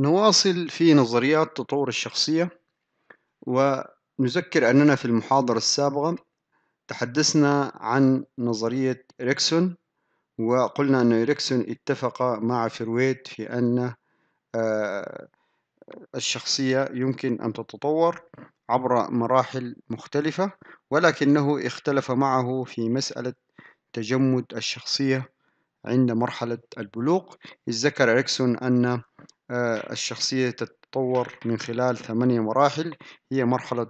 نواصل في نظريات تطور الشخصية ونذكر أننا في المحاضرة السابقة تحدثنا عن نظرية إريكسون وقلنا أن إريكسون اتفق مع فرويد في أن آه، الشخصية يمكن أن تتطور عبر مراحل مختلفة ولكنه اختلف معه في مسألة تجمد الشخصية عند مرحلة البلوغ إذ ذكر إريكسون أن آه، الشخصية تتطور من خلال ثمانية مراحل هي مرحلة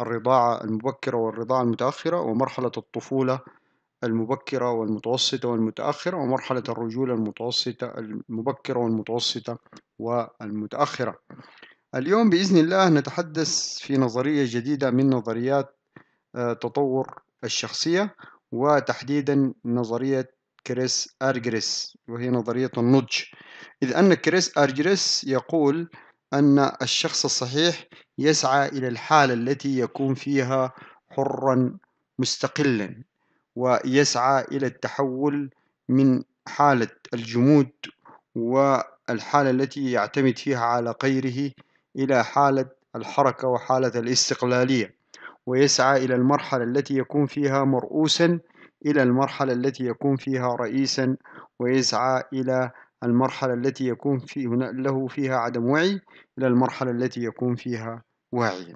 الرضاعة المبكرة والرضاعة المتأخرة ومرحلة الطفولة المبكرة والمتوسطة والمتأخرة ومرحلة الرجولة المتوسطة المبكرة والمتوسطة والمتأخرة اليوم بإذن الله نتحدث في نظرية جديدة من نظريات آه، تطور الشخصية وتحديدا نظرية كريس أرجريس وهي نظرية النضج إذ أن كريس أرجريس يقول أن الشخص الصحيح يسعى إلى الحالة التي يكون فيها حرا مستقلا ويسعى إلى التحول من حالة الجمود والحالة التي يعتمد فيها على غيره إلى حالة الحركة وحالة الاستقلالية ويسعى إلى المرحلة التي يكون فيها مرؤوسا إلى المرحلة التي يكون فيها رئيسا ويسعى إلى المرحلة التي يكون في له فيها عدم وعي إلى المرحلة التي يكون فيها واعيا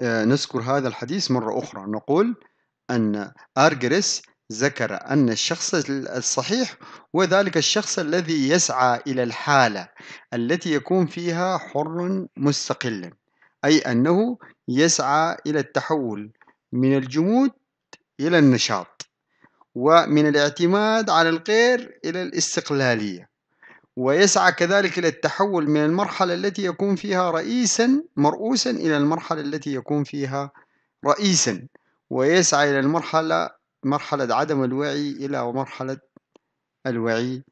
آه، نذكر هذا الحديث مرة أخرى نقول أن أرجريس ذكر أن الشخص الصحيح هو ذلك الشخص الذي يسعى إلى الحالة التي يكون فيها حر مستقلا أي أنه يسعى إلى التحول من الجمود إلى النشاط ومن الاعتماد على الغير إلى الاستقلالية ويسعى كذلك إلى التحول من المرحلة التي يكون فيها رئيسا مرؤوسا إلى المرحلة التي يكون فيها رئيسا ويسعى إلى المرحلة مرحلة عدم الوعي إلى مرحلة الوعي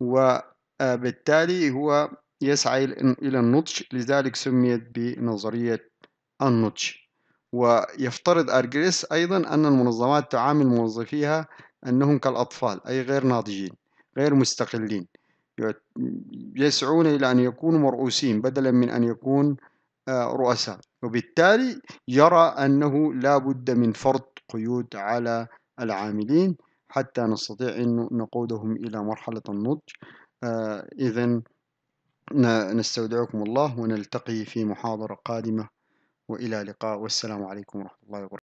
وبالتالي هو يسعى إلى النضج لذلك سميت بنظرية النضج ويفترض أرجريس أيضا أن المنظمات تعامل موظفيها أنهم كالأطفال أي غير ناضجين غير مستقلين يسعون إلى أن يكونوا مرؤوسين بدلا من أن يكون آه، رؤساء وبالتالي يرى أنه لا بد من فرض قيود على العاملين حتى نستطيع أن نقودهم إلى مرحلة النضج آه، إذا نستودعكم الله ونلتقي في محاضرة قادمة وإلى لقاء والسلام عليكم ورحمة الله وبركاته